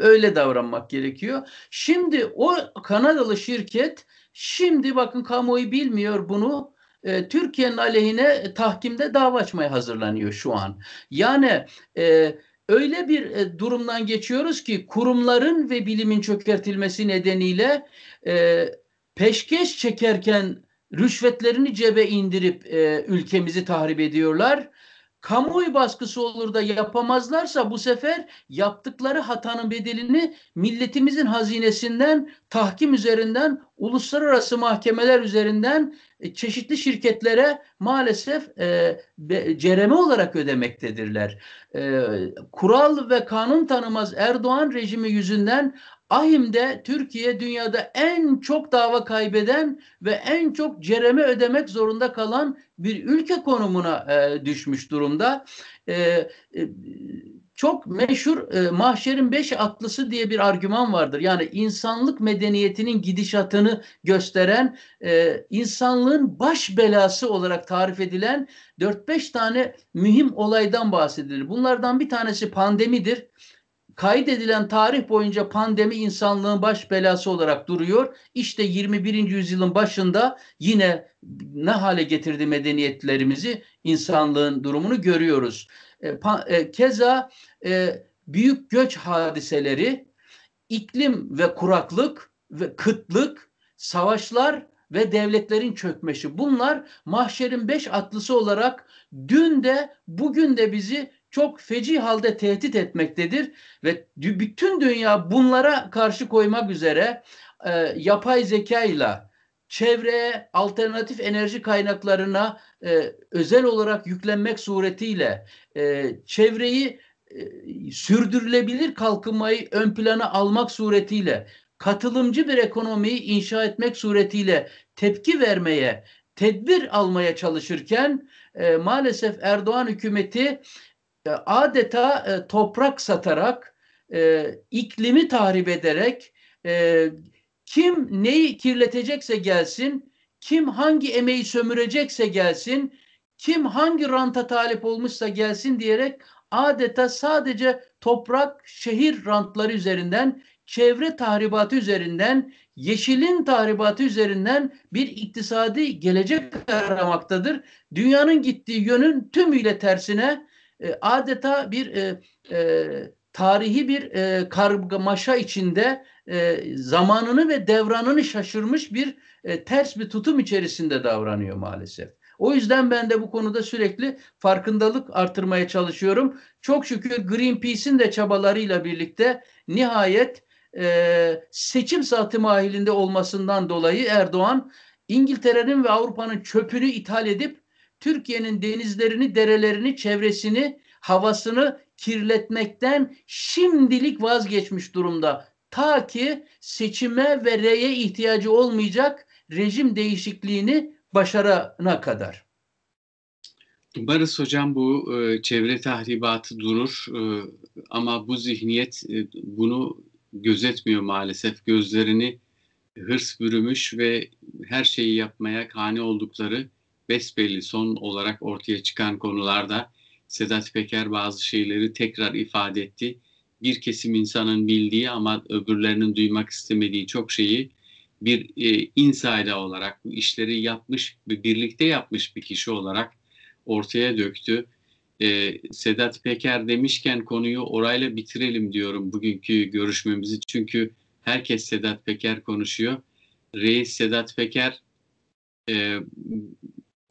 öyle davranmak gerekiyor. Şimdi o Kanadalı şirket şimdi bakın kamuoyu bilmiyor bunu. E, Türkiye'nin aleyhine tahkimde dava açmaya hazırlanıyor şu an. Yani e, öyle bir e, durumdan geçiyoruz ki kurumların ve bilimin çökertilmesi nedeniyle e, peşkeş çekerken rüşvetlerini cebe indirip e, ülkemizi tahrip ediyorlar kamuoyu baskısı olur da yapamazlarsa bu sefer yaptıkları hatanın bedelini milletimizin hazinesinden, tahkim üzerinden, uluslararası mahkemeler üzerinden e, çeşitli şirketlere maalesef e, be, cereme olarak ödemektedirler. E, kural ve kanun tanımaz Erdoğan rejimi yüzünden Ahim'de Türkiye dünyada en çok dava kaybeden ve en çok cereme ödemek zorunda kalan bir ülke konumuna e, düşmüş durumda. E, e, çok meşhur e, mahşerin beş atlısı diye bir argüman vardır. Yani insanlık medeniyetinin gidişatını gösteren, e, insanlığın baş belası olarak tarif edilen 4-5 tane mühim olaydan bahsedilir. Bunlardan bir tanesi pandemidir kaydedilen tarih boyunca pandemi insanlığın baş belası olarak duruyor. İşte 21. yüzyılın başında yine ne hale getirdi medeniyetlerimizi, insanlığın durumunu görüyoruz. E, pa, e, keza e, büyük göç hadiseleri, iklim ve kuraklık ve kıtlık, savaşlar ve devletlerin çökmesi bunlar mahşerin beş atlısı olarak dün de bugün de bizi çok feci halde tehdit etmektedir ve bütün dünya bunlara karşı koymak üzere e, yapay zeka ile çevreye, alternatif enerji kaynaklarına e, özel olarak yüklenmek suretiyle e, çevreyi e, sürdürülebilir kalkınmayı ön plana almak suretiyle katılımcı bir ekonomiyi inşa etmek suretiyle tepki vermeye, tedbir almaya çalışırken e, maalesef Erdoğan hükümeti e, adeta e, toprak satarak, e, iklimi tahrip ederek e, kim neyi kirletecekse gelsin, kim hangi emeği sömürecekse gelsin, kim hangi ranta talip olmuşsa gelsin diyerek adeta sadece toprak, şehir rantları üzerinden, çevre tahribatı üzerinden, yeşilin tahribatı üzerinden bir iktisadi gelecek aramaktadır. Dünyanın gittiği yönün tümüyle tersine e, adeta bir e, e, tarihi bir e, karmaşa içinde e, zamanını ve devranını şaşırmış bir e, ters bir tutum içerisinde davranıyor maalesef. O yüzden ben de bu konuda sürekli farkındalık artırmaya çalışıyorum. Çok şükür Greenpeace'in de çabalarıyla birlikte nihayet e, seçim saati mahilinde olmasından dolayı Erdoğan İngiltere'nin ve Avrupa'nın çöpünü ithal edip Türkiye'nin denizlerini, derelerini, çevresini, havasını kirletmekten şimdilik vazgeçmiş durumda. Ta ki seçime ve reye ihtiyacı olmayacak rejim değişikliğini başarana kadar. Barış Hocam bu e, çevre tahribatı durur e, ama bu zihniyet e, bunu gözetmiyor maalesef. Gözlerini hırs bürümüş ve her şeyi yapmaya kani oldukları besbelli son olarak ortaya çıkan konularda Sedat Peker bazı şeyleri tekrar ifade etti. Bir kesim insanın bildiği ama öbürlerinin duymak istemediği çok şeyi bir e, insider olarak bu işleri yapmış, birlikte yapmış bir kişi olarak ortaya döktü. E, Sedat Peker demişken konuyu orayla bitirelim diyorum bugünkü görüşmemizi. Çünkü herkes Sedat Peker konuşuyor. Reis Sedat Peker e,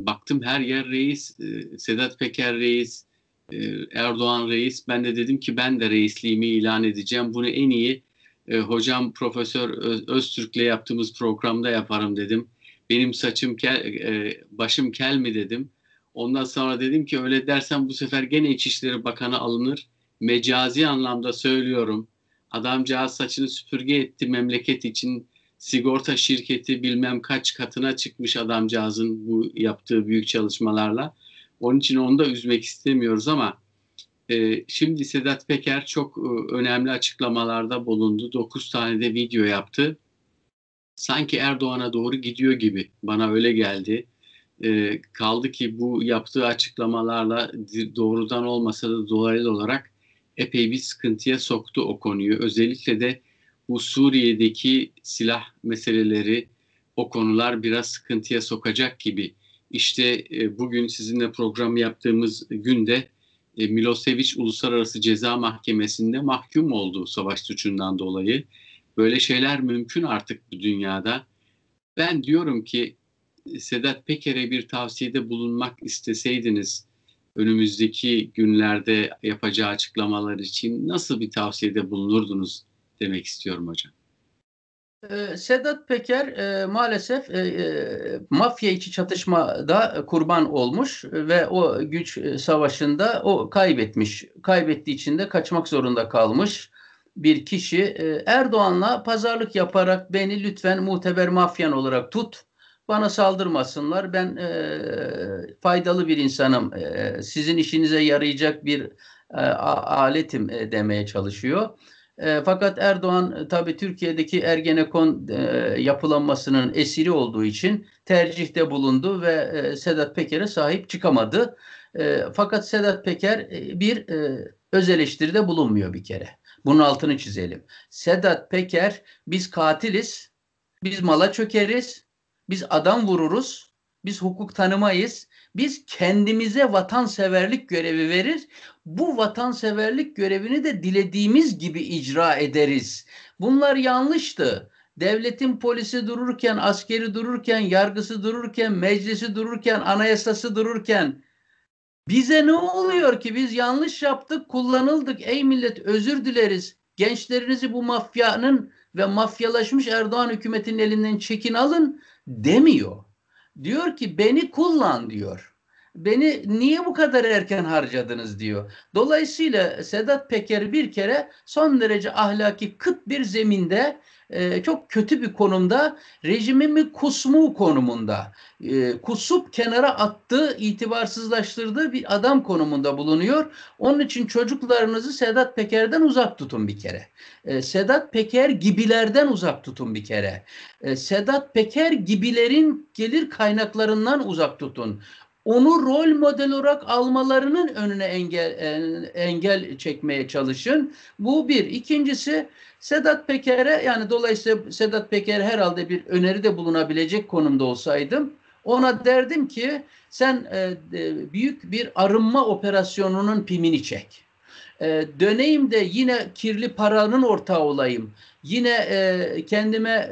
baktım her yer reis, e, Sedat Peker reis, e, Erdoğan reis. Ben de dedim ki ben de reisliğimi ilan edeceğim. Bunu en iyi e, hocam Profesör Öztürk'le yaptığımız programda yaparım dedim. Benim saçım kel, e, başım kel mi dedim. Ondan sonra dedim ki öyle dersen bu sefer gene İçişleri Bakanı alınır. Mecazi anlamda söylüyorum. Adamcağız saçını süpürge etti memleket için sigorta şirketi bilmem kaç katına çıkmış adamcağızın bu yaptığı büyük çalışmalarla. Onun için onu da üzmek istemiyoruz ama e, şimdi Sedat Peker çok e, önemli açıklamalarda bulundu. 9 tane de video yaptı. Sanki Erdoğan'a doğru gidiyor gibi bana öyle geldi. E, kaldı ki bu yaptığı açıklamalarla doğrudan olmasa da dolaylı olarak epey bir sıkıntıya soktu o konuyu. Özellikle de bu Suriye'deki silah meseleleri o konular biraz sıkıntıya sokacak gibi. İşte e, bugün sizinle program yaptığımız günde e, Milosevic Uluslararası Ceza Mahkemesi'nde mahkum oldu savaş suçundan dolayı. Böyle şeyler mümkün artık bu dünyada. Ben diyorum ki Sedat Peker'e bir tavsiyede bulunmak isteseydiniz önümüzdeki günlerde yapacağı açıklamalar için nasıl bir tavsiyede bulunurdunuz? demek istiyorum hocam. Ee, Sedat Peker e, maalesef e, e, mafya içi çatışmada kurban olmuş ve o güç savaşında o kaybetmiş. Kaybettiği için de kaçmak zorunda kalmış bir kişi e, Erdoğan'la pazarlık yaparak beni lütfen muteber mafyan olarak tut. Bana saldırmasınlar. Ben e, faydalı bir insanım. E, sizin işinize yarayacak bir e, aletim e, demeye çalışıyor. E, fakat Erdoğan e, tabi Türkiye'deki Ergenekon e, yapılanmasının esiri olduğu için tercihte bulundu ve e, Sedat Peker'e sahip çıkamadı. E, fakat Sedat Peker e, bir e, öz eleştiride bulunmuyor bir kere. Bunun altını çizelim. Sedat Peker biz katiliz, biz mala çökeriz, biz adam vururuz, biz hukuk tanımayız, biz kendimize vatanseverlik görevi verir. Bu vatanseverlik görevini de dilediğimiz gibi icra ederiz. Bunlar yanlıştı. Devletin polisi dururken, askeri dururken, yargısı dururken, meclisi dururken, anayasası dururken bize ne oluyor ki biz yanlış yaptık, kullanıldık. Ey millet özür dileriz. Gençlerinizi bu mafyanın ve mafyalaşmış Erdoğan hükümetinin elinden çekin alın demiyor. Diyor ki beni kullan diyor. Beni niye bu kadar erken harcadınız diyor. Dolayısıyla Sedat Peker bir kere son derece ahlaki kıt bir zeminde e, çok kötü bir konumda rejimimi kusmu konumunda e, kusup kenara attığı itibarsızlaştırdığı bir adam konumunda bulunuyor. Onun için çocuklarınızı Sedat Peker'den uzak tutun bir kere. E, Sedat Peker gibilerden uzak tutun bir kere. E, Sedat Peker gibilerin gelir kaynaklarından uzak tutun onu rol model olarak almalarının önüne engel e, engel çekmeye çalışın. Bu bir. İkincisi Sedat Peker'e yani dolayısıyla Sedat Peker herhalde bir öneri de bulunabilecek konumda olsaydım ona derdim ki sen e, büyük bir arınma operasyonunun pimini çek. E, döneyim de yine kirli paranın ortağı olayım. Yine kendime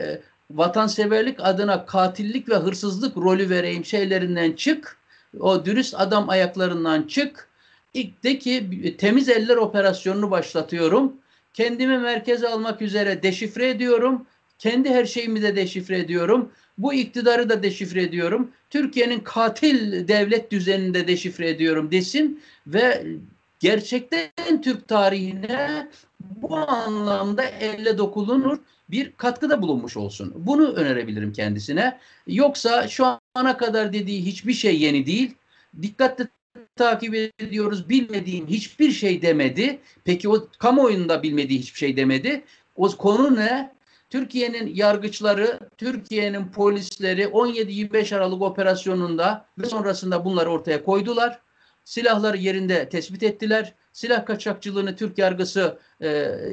vatanseverlik adına katillik ve hırsızlık rolü vereyim şeylerinden çık. O dürüst adam ayaklarından çık. İlk de ki e, temiz eller operasyonunu başlatıyorum. Kendimi merkeze almak üzere deşifre ediyorum. Kendi her şeyimi de deşifre ediyorum. Bu iktidarı da deşifre ediyorum. Türkiye'nin katil devlet düzenini de deşifre ediyorum desin ve gerçekten Türk tarihine bu anlamda elle dokunulur bir katkıda bulunmuş olsun. Bunu önerebilirim kendisine. Yoksa şu ana kadar dediği hiçbir şey yeni değil. Dikkatli takip ediyoruz. Bilmediğim hiçbir şey demedi. Peki o kamuoyunda bilmediği hiçbir şey demedi. O konu ne? Türkiye'nin yargıçları, Türkiye'nin polisleri 17-25 Aralık operasyonunda ve sonrasında bunları ortaya koydular. Silahları yerinde tespit ettiler silah kaçakçılığını Türk yargısı e,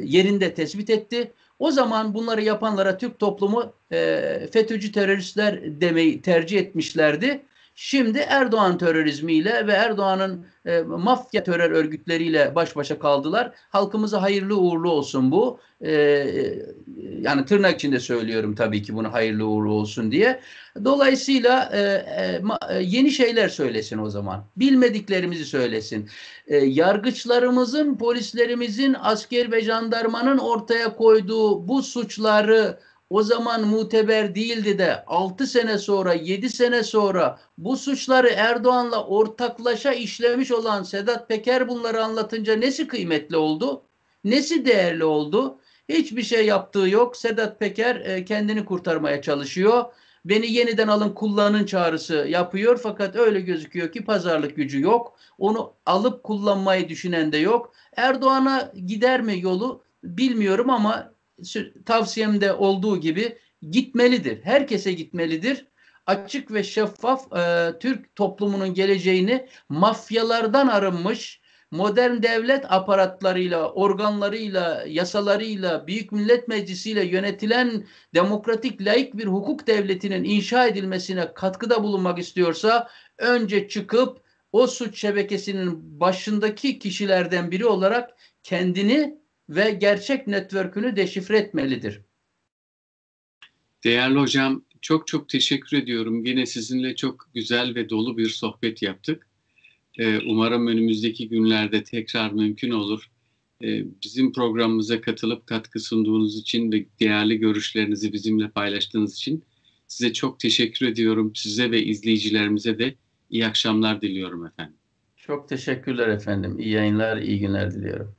yerinde tespit etti. O zaman bunları yapanlara Türk toplumu e, FETÖ'cü teröristler demeyi tercih etmişlerdi. Şimdi Erdoğan terörizmiyle ve Erdoğan'ın e, mafya terör örgütleriyle baş başa kaldılar. Halkımıza hayırlı uğurlu olsun bu. E, e yani tırnak içinde söylüyorum tabii ki bunu hayırlı uğurlu olsun diye. Dolayısıyla e, e, e, yeni şeyler söylesin o zaman. Bilmediklerimizi söylesin. E, yargıçlarımızın, polislerimizin, asker ve jandarmanın ortaya koyduğu bu suçları o zaman muteber değildi de 6 sene sonra 7 sene sonra bu suçları Erdoğan'la ortaklaşa işlemiş olan Sedat Peker bunları anlatınca nesi kıymetli oldu? Nesi değerli oldu? Hiçbir şey yaptığı yok. Sedat Peker e, kendini kurtarmaya çalışıyor. Beni yeniden alın kullanın çağrısı yapıyor fakat öyle gözüküyor ki pazarlık gücü yok. Onu alıp kullanmayı düşünen de yok. Erdoğan'a gider mi yolu bilmiyorum ama tavsiyemde olduğu gibi gitmelidir. Herkese gitmelidir. Açık ve şeffaf e, Türk toplumunun geleceğini mafyalardan arınmış modern devlet aparatlarıyla, organlarıyla, yasalarıyla, Büyük Millet Meclisi'yle yönetilen demokratik laik bir hukuk devletinin inşa edilmesine katkıda bulunmak istiyorsa önce çıkıp o suç şebekesinin başındaki kişilerden biri olarak kendini ve gerçek network'ünü deşifre etmelidir. Değerli hocam çok çok teşekkür ediyorum. Yine sizinle çok güzel ve dolu bir sohbet yaptık. Ee, umarım önümüzdeki günlerde tekrar mümkün olur. Ee, bizim programımıza katılıp katkı sunduğunuz için ve değerli görüşlerinizi bizimle paylaştığınız için size çok teşekkür ediyorum. Size ve izleyicilerimize de iyi akşamlar diliyorum efendim. Çok teşekkürler efendim. İyi yayınlar, iyi günler diliyorum.